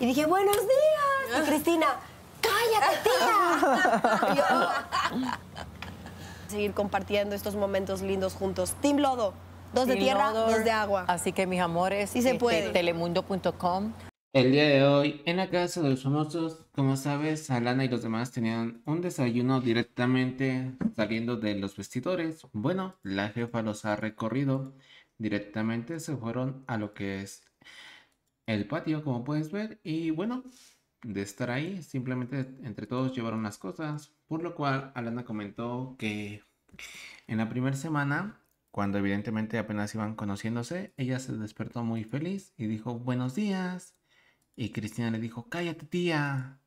Y dije, buenos días. Y ah. Cristina, cállate, tía. Seguir compartiendo estos momentos lindos juntos. Team Lodo, dos de tierra, dos de agua. Así que, mis amores, y se este, puede. telemundo.com. El día de hoy, en la casa de los famosos, como sabes, Alana y los demás tenían un desayuno directamente saliendo de los vestidores. Bueno, la jefa los ha recorrido directamente, se fueron a lo que es el patio, como puedes ver. Y bueno, de estar ahí, simplemente entre todos llevaron las cosas. Por lo cual, Alana comentó que en la primera semana, cuando evidentemente apenas iban conociéndose, ella se despertó muy feliz y dijo buenos días. Y Cristina le dijo, cállate tía.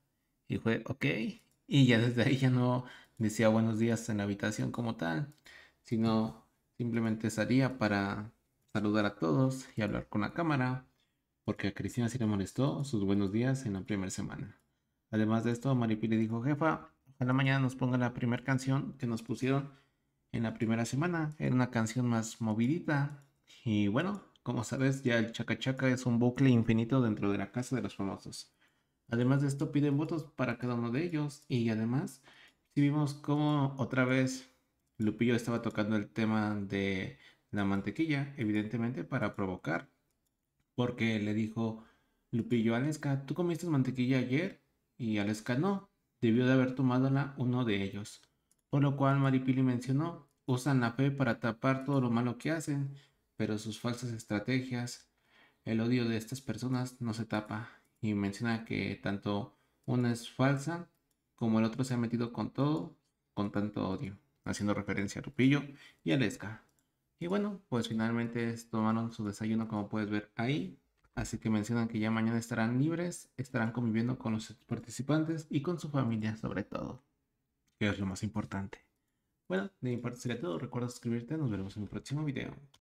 Y fue, ok. Y ya desde ahí ya no decía buenos días en la habitación como tal, sino simplemente salía para saludar a todos y hablar con la cámara porque a Cristina sí le molestó sus buenos días en la primera semana. Además de esto, Maripili dijo, jefa, a la mañana nos ponga la primera canción que nos pusieron en la primera semana. Era una canción más movidita. Y bueno, como sabes, ya el chacachaca es un bucle infinito dentro de la casa de los famosos. Además de esto, piden votos para cada uno de ellos. Y además, si vimos cómo otra vez Lupillo estaba tocando el tema de la mantequilla, evidentemente para provocar porque le dijo Lupillo a Aleska, ¿tú comiste mantequilla ayer? Y Aleska no, debió de haber tomado uno de ellos. Por lo cual Maripili mencionó, usan la fe para tapar todo lo malo que hacen, pero sus falsas estrategias, el odio de estas personas no se tapa. Y menciona que tanto una es falsa como el otro se ha metido con todo, con tanto odio, haciendo referencia a Lupillo y Aleska. Y bueno, pues finalmente tomaron su desayuno como puedes ver ahí. Así que mencionan que ya mañana estarán libres, estarán conviviendo con los participantes y con su familia sobre todo, que es lo más importante. Bueno, de mi parte sería todo. Recuerda suscribirte, nos veremos en el próximo video.